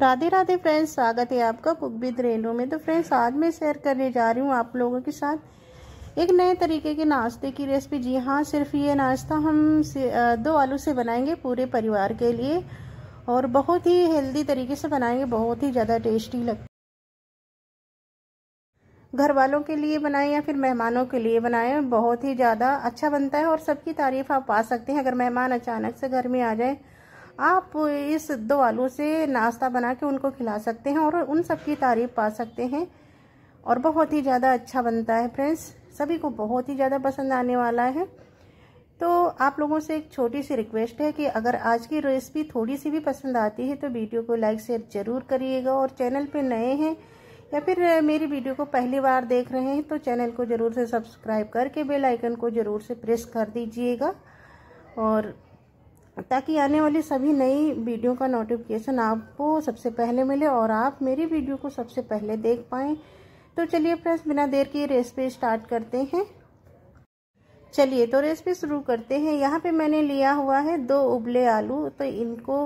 Radhe Radhe friends स्वागत है आपका कुक विद रेनू में तो फ्रेंड्स आज मैं शेयर करने जा रही हूँ आप लोगों के साथ एक नए तरीके के नाश्ते की रेसिपी जी हाँ सिर्फ ये नाश्ता हम दो आलू से बनाएंगे पूरे परिवार के लिए और बहुत ही हेल्दी तरीके से बनाएंगे बहुत ही ज़्यादा टेस्टी लग घर वालों के लिए बनाएं या फिर मेहमानों के लिए बनाएं बहुत ही ज़्यादा अच्छा बनता है और सबकी तारीफ आप पा सकते हैं अगर मेहमान अचानक से घर में आ जाए आप इस दो आलू से नाश्ता बना के उनको खिला सकते हैं और उन सब की तारीफ पा सकते हैं और बहुत ही ज़्यादा अच्छा बनता है फ्रेंड्स सभी को बहुत ही ज़्यादा पसंद आने वाला है तो आप लोगों से एक छोटी सी रिक्वेस्ट है कि अगर आज की रेसिपी थोड़ी सी भी पसंद आती है तो वीडियो को लाइक शेयर ज़रूर करिएगा और चैनल पर नए हैं या फिर मेरी वीडियो को पहली बार देख रहे हैं तो चैनल को ज़रूर से सब्सक्राइब करके बेल आइकन को ज़रूर से प्रेस कर दीजिएगा और ताकि आने वाली सभी नई वीडियो का नोटिफिकेशन आपको सबसे पहले मिले और आप मेरी वीडियो को सबसे पहले देख पाएँ तो चलिए फ्रेंड्स बिना देर के रेसिपी स्टार्ट करते हैं चलिए तो रेसिपी शुरू करते हैं यहाँ पे मैंने लिया हुआ है दो उबले आलू तो इनको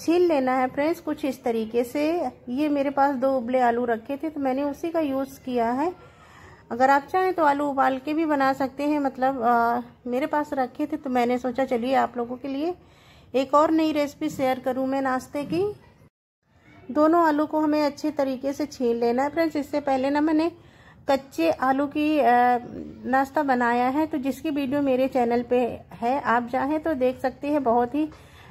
छील लेना है फ्रेंड्स कुछ इस तरीके से ये मेरे पास दो उबले आलू रखे थे तो मैंने उसी का यूज़ किया है अगर आप चाहें तो आलू उबाल के भी बना सकते हैं मतलब आ, मेरे पास रखे थे तो मैंने सोचा चलिए आप लोगों के लिए एक और नई रेसिपी शेयर करूं मैं नाश्ते की दोनों आलू को हमें अच्छे तरीके से छीन लेना है फ्रेंड्स इससे पहले ना मैंने कच्चे आलू की नाश्ता बनाया है तो जिसकी वीडियो मेरे चैनल पे है आप चाहें तो देख सकते हैं बहुत ही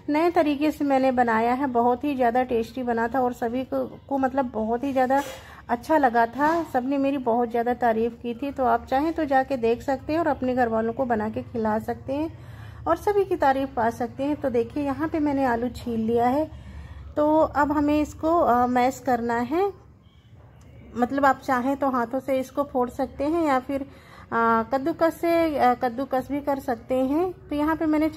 नए तरीके से मैंने बनाया है बहुत ही ज़्यादा टेस्टी बना था और सभी को, को मतलब बहुत ही ज़्यादा अच्छा लगा था सबने मेरी बहुत ज़्यादा तारीफ़ की थी तो आप चाहें तो जाके देख सकते हैं और अपने घर वालों को बना के खिला सकते हैं और सभी की तारीफ़ पा सकते हैं तो देखिए यहाँ पे मैंने आलू छील लिया है तो अब हमें इसको मैश करना है मतलब आप चाहें तो हाथों से इसको फोड़ सकते हैं या फिर कद्दूकस से कद्दूकस भी कर सकते हैं तो यहाँ पर मैंने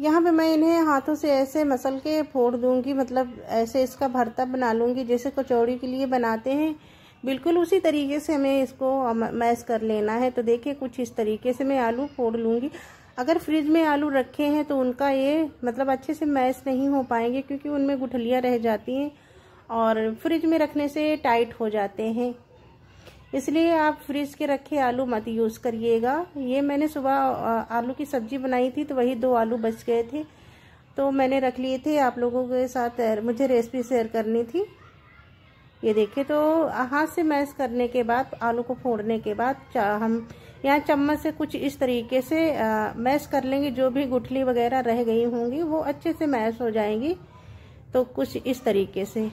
यहाँ पे मैं इन्हें हाथों से ऐसे मसल के फोड़ दूंगी मतलब ऐसे इसका भरता बना लूँगी जैसे कचौड़ी के लिए बनाते हैं बिल्कुल उसी तरीके से हमें इसको मैस कर लेना है तो देखिए कुछ इस तरीके से मैं आलू फोड़ लूँगी अगर फ्रिज में आलू रखे हैं तो उनका ये मतलब अच्छे से मैस नहीं हो पाएंगे क्योंकि उनमें गुठलियाँ रह जाती हैं और फ्रिज में रखने से टाइट हो जाते हैं इसलिए आप फ्रिज के रखे आलू मत यूज़ करिएगा ये मैंने सुबह आलू की सब्जी बनाई थी तो वही दो आलू बच गए थे तो मैंने रख लिए थे आप लोगों के साथ मुझे रेसिपी शेयर करनी थी ये देखिए तो हाथ से मैश करने के बाद आलू को फोड़ने के बाद हम यहाँ चम्मच से कुछ इस तरीके से मैश कर लेंगे जो भी गुठली वगैरह रह गई होंगी वो अच्छे से मैश हो जाएंगी तो कुछ इस तरीके से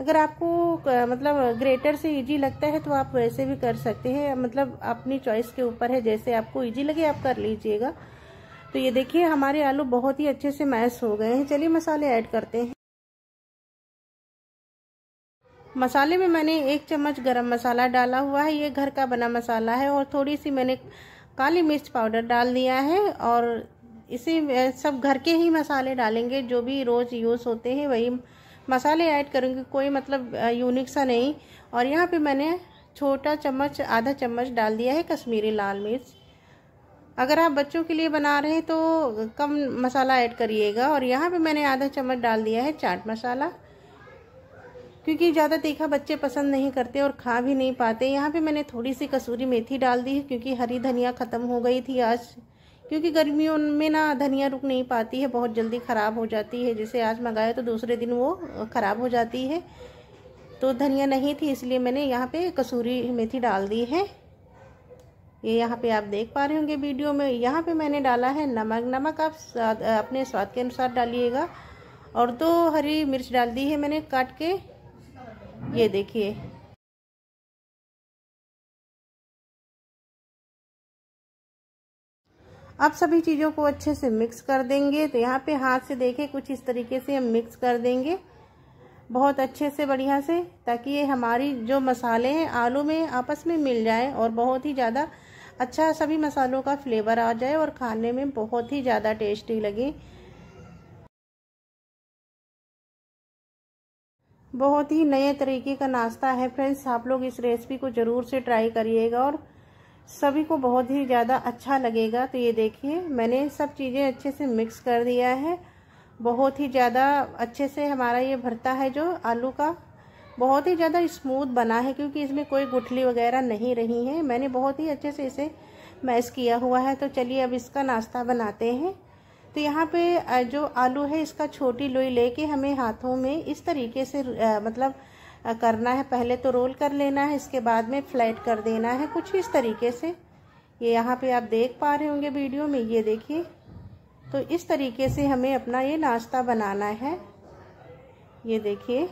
अगर आपको मतलब ग्रेटर से इजी लगता है तो आप वैसे भी कर सकते हैं मतलब अपनी चॉइस के ऊपर है जैसे आपको इजी लगे आप कर लीजिएगा तो ये देखिए हमारे आलू बहुत ही अच्छे से मैश हो गए हैं चलिए मसाले ऐड करते हैं मसाले में मैंने एक चम्मच गरम मसाला डाला हुआ है ये घर का बना मसाला है और थोड़ी सी मैंने काली मिर्च पाउडर डाल दिया है और इसे सब घर के ही मसाले डालेंगे जो भी रोज़ यूज़ होते हैं वही मसाले ऐड करूँगी कोई मतलब यूनिक सा नहीं और यहाँ पे मैंने छोटा चम्मच आधा चम्मच डाल दिया है कश्मीरी लाल मिर्च अगर आप बच्चों के लिए बना रहे हैं तो कम मसाला ऐड करिएगा और यहाँ पे मैंने आधा चम्मच डाल दिया है चाट मसाला क्योंकि ज़्यादा तीखा बच्चे पसंद नहीं करते और खा भी नहीं पाते यहाँ पे मैंने थोड़ी सी कसूरी मेथी डाल दी क्योंकि हरी धनिया ख़त्म हो गई थी आज क्योंकि गर्मियों में ना धनिया रुक नहीं पाती है बहुत जल्दी ख़राब हो जाती है जैसे आज मंगाया तो दूसरे दिन वो ख़राब हो जाती है तो धनिया नहीं थी इसलिए मैंने यहाँ पे कसूरी मेथी डाल दी है ये यहाँ पे आप देख पा रहे होंगे वीडियो में यहाँ पे मैंने डाला है नमक नमक आप स्वाद, अपने स्वाद के अनुसार डालिएगा और दो तो हरी मिर्च डाल दी है मैंने काट के ये देखिए अब सभी चीज़ों को अच्छे से मिक्स कर देंगे तो यहाँ पे हाथ से देखें कुछ इस तरीके से हम मिक्स कर देंगे बहुत अच्छे से बढ़िया से ताकि ये हमारी जो मसाले हैं आलू में आपस में मिल जाए और बहुत ही ज़्यादा अच्छा सभी मसालों का फ्लेवर आ जाए और खाने में बहुत ही ज़्यादा टेस्टी लगे बहुत ही नए तरीके का नाश्ता है फ्रेंड्स आप लोग इस रेसिपी को ज़रूर से ट्राई करिएगा और सभी को बहुत ही ज़्यादा अच्छा लगेगा तो ये देखिए मैंने सब चीज़ें अच्छे से मिक्स कर दिया है बहुत ही ज़्यादा अच्छे से हमारा ये भरता है जो आलू का बहुत ही ज़्यादा स्मूथ बना है क्योंकि इसमें कोई गुठली वगैरह नहीं रही है मैंने बहुत ही अच्छे से इसे मैश किया हुआ है तो चलिए अब इसका नाश्ता बनाते हैं तो यहाँ पे जो आलू है इसका छोटी लोई लेके हमें हाथों में इस तरीके से मतलब करना है पहले तो रोल कर लेना है इसके बाद में फ्लैट कर देना है कुछ इस तरीके से ये यहाँ पे आप देख पा रहे होंगे वीडियो में ये देखिए तो इस तरीके से हमें अपना ये नाश्ता बनाना है ये देखिए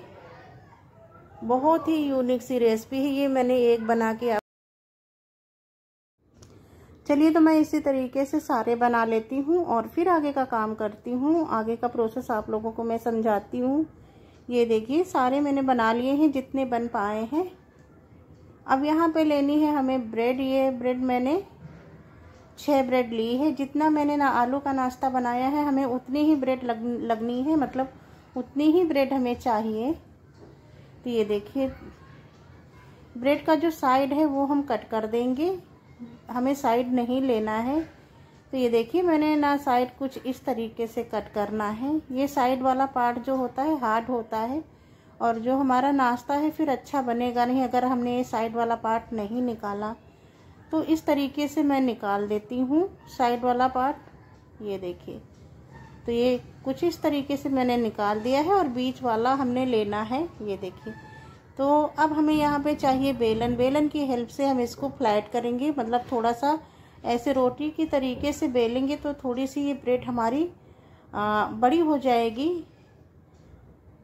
बहुत ही यूनिक सी रेसिपी है ये मैंने एक बना के आप चलिए तो मैं इसी तरीके से सारे बना लेती हूँ और फिर आगे का काम करती हूँ आगे का प्रोसेस आप लोगों को मैं समझाती हूँ ये देखिए सारे मैंने बना लिए हैं जितने बन पाए हैं अब यहाँ पे लेनी है हमें ब्रेड ये ब्रेड मैंने छः ब्रेड ली है जितना मैंने ना आलू का नाश्ता बनाया है हमें उतनी ही ब्रेड लग लगनी है मतलब उतनी ही ब्रेड हमें चाहिए तो ये देखिए ब्रेड का जो साइड है वो हम कट कर देंगे हमें साइड नहीं लेना है तो ये देखिए मैंने ना साइड कुछ इस तरीके से कट करना है ये साइड वाला पार्ट जो होता है हार्ड होता है और जो हमारा नाश्ता है फिर अच्छा बनेगा नहीं अगर हमने ये साइड वाला पार्ट नहीं निकाला तो इस तरीके से मैं निकाल देती हूँ साइड वाला पार्ट ये देखिए तो ये कुछ इस तरीके से मैंने निकाल दिया है और बीच वाला हमने लेना है ये देखिए तो अब हमें यहाँ पे चाहिए बेलन बेलन की हेल्प से हम इसको फ्लैट करेंगे मतलब थोड़ा सा ऐसे रोटी की तरीके से बेलेंगे तो थोड़ी सी ये ब्रेड हमारी आ, बड़ी हो जाएगी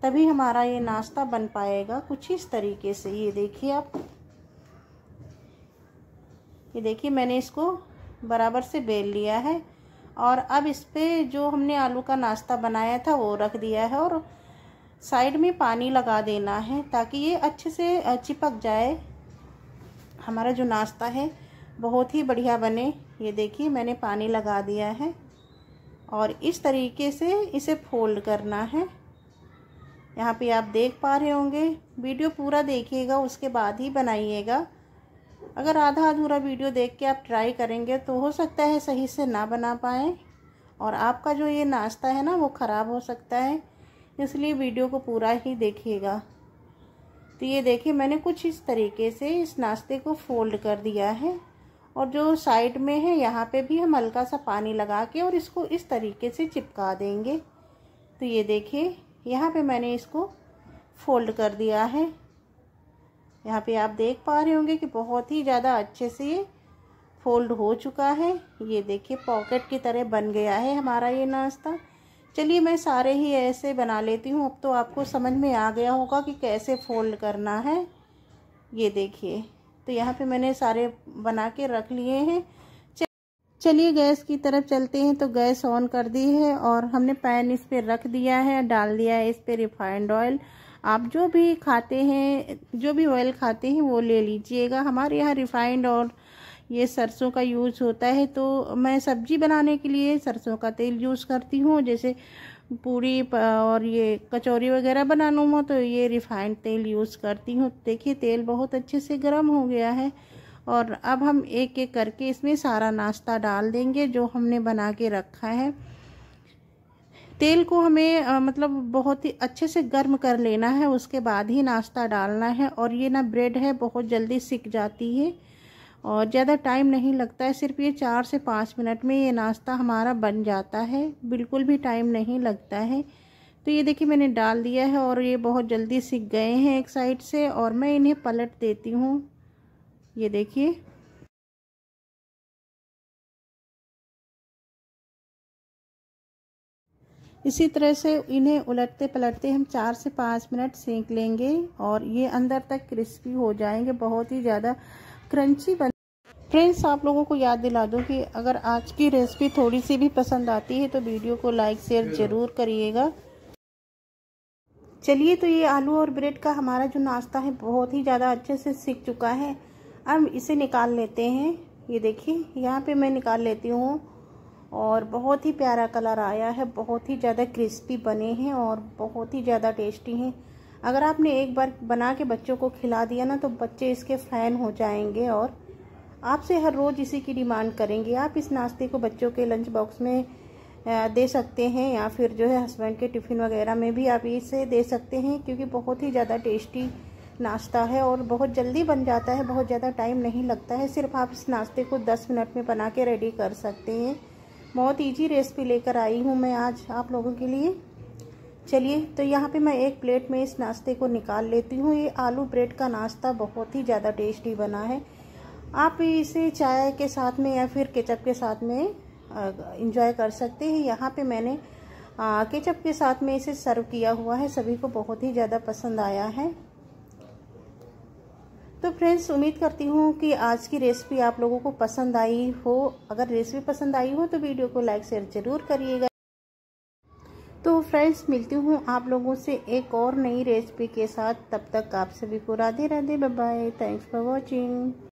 तभी हमारा ये नाश्ता बन पाएगा कुछ इस तरीके से ये देखिए आप ये देखिए मैंने इसको बराबर से बेल लिया है और अब इस पर जो हमने आलू का नाश्ता बनाया था वो रख दिया है और साइड में पानी लगा देना है ताकि ये अच्छे से चिपक जाए हमारा जो नाश्ता है बहुत ही बढ़िया बने ये देखिए मैंने पानी लगा दिया है और इस तरीके से इसे फोल्ड करना है यहाँ पे आप देख पा रहे होंगे वीडियो पूरा देखिएगा उसके बाद ही बनाइएगा अगर आधा अधूरा वीडियो देख के आप ट्राई करेंगे तो हो सकता है सही से ना बना पाएँ और आपका जो ये नाश्ता है ना वो ख़राब हो सकता है इसलिए वीडियो को पूरा ही देखिएगा तो ये देखिए मैंने कुछ इस तरीके से इस नाश्ते को फोल्ड कर दिया है और जो साइड में है यहाँ पे भी हम हल्का सा पानी लगा के और इसको इस तरीके से चिपका देंगे तो ये देखिए यहाँ पे मैंने इसको फोल्ड कर दिया है यहाँ पे आप देख पा रहे होंगे कि बहुत ही ज़्यादा अच्छे से ये फोल्ड हो चुका है ये देखिए पॉकेट की तरह बन गया है हमारा ये नाश्ता चलिए मैं सारे ही ऐसे बना लेती हूँ अब तो आपको समझ में आ गया होगा कि कैसे फोल्ड करना है ये देखिए तो यहाँ पे मैंने सारे बना के रख लिए हैं चलिए गैस की तरफ चलते हैं तो गैस ऑन कर दी है और हमने पैन इस पर रख दिया है डाल दिया है इस पर रिफाइंड ऑयल आप जो भी खाते हैं जो भी ऑयल खाते हैं वो ले लीजिएगा हमारे यहाँ रिफाइंड और ये सरसों का यूज़ होता है तो मैं सब्जी बनाने के लिए सरसों का तेल यूज़ करती हूँ जैसे पूरी और ये कचौरी वगैरह बना लूँ तो ये रिफ़ाइंड तेल यूज़ करती हूँ देखिए तेल बहुत अच्छे से गर्म हो गया है और अब हम एक एक करके इसमें सारा नाश्ता डाल देंगे जो हमने बना के रखा है तेल को हमें आ, मतलब बहुत ही अच्छे से गर्म कर लेना है उसके बाद ही नाश्ता डालना है और ये ना ब्रेड है बहुत जल्दी सिक जाती है और ज़्यादा टाइम नहीं लगता है सिर्फ ये चार से पाँच मिनट में ये नाश्ता हमारा बन जाता है बिल्कुल भी टाइम नहीं लगता है तो ये देखिए मैंने डाल दिया है और ये बहुत जल्दी सीख गए हैं एक साइड से और मैं इन्हें पलट देती हूँ ये देखिए इसी तरह से इन्हें उलटते पलटते हम चार से पाँच मिनट सेंक लेंगे और ये अंदर तक क्रिस्पी हो जाएंगे बहुत ही ज़्यादा क्रंची बन फ्रेंड्स आप लोगों को याद दिला दूं कि अगर आज की रेसिपी थोड़ी सी भी पसंद आती है तो वीडियो को लाइक शेयर ज़रूर करिएगा चलिए तो ये आलू और ब्रेड का हमारा जो नाश्ता है बहुत ही ज़्यादा अच्छे से सीख चुका है अब इसे निकाल लेते हैं ये देखिए यहाँ पे मैं निकाल लेती हूँ और बहुत ही प्यारा कलर आया है बहुत ही ज़्यादा क्रिस्पी बने हैं और बहुत ही ज़्यादा टेस्टी हैं अगर आपने एक बार बना के बच्चों को खिला दिया ना तो बच्चे इसके फ़ैन हो जाएंगे और आपसे हर रोज़ इसी की डिमांड करेंगे आप इस नाश्ते को बच्चों के लंच बॉक्स में दे सकते हैं या फिर जो है हस्बैंड के टिफ़िन वगैरह में भी आप इसे दे सकते हैं क्योंकि बहुत ही ज़्यादा टेस्टी नाश्ता है और बहुत जल्दी बन जाता है बहुत ज़्यादा टाइम नहीं लगता है सिर्फ आप इस नाश्ते को 10 मिनट में बना के रेडी कर सकते हैं बहुत इजी रेसिपी लेकर आई हूँ मैं आज आप लोगों के लिए चलिए तो यहाँ पे मैं एक प्लेट में इस नाश्ते को निकाल लेती हूँ ये आलू ब्रेड का नाश्ता बहुत ही ज़्यादा टेस्टी बना है आप इसे चाय के साथ में या फिर केचप के साथ में इंजॉय कर सकते हैं यहाँ पे मैंने केचप के साथ में इसे सर्व किया हुआ है सभी को बहुत ही ज़्यादा पसंद आया है तो फ्रेंड्स उम्मीद करती हूँ कि आज की रेसिपी आप लोगों को पसंद आई हो अगर रेसिपी पसंद आई हो तो वीडियो को लाइक शेयर ज़रूर करिएगा तो फ्रेंड्स मिलती हूँ आप लोगों से एक और नई रेसिपी के साथ तब तक आप सभी को Radhe Radhe bye thanks for watching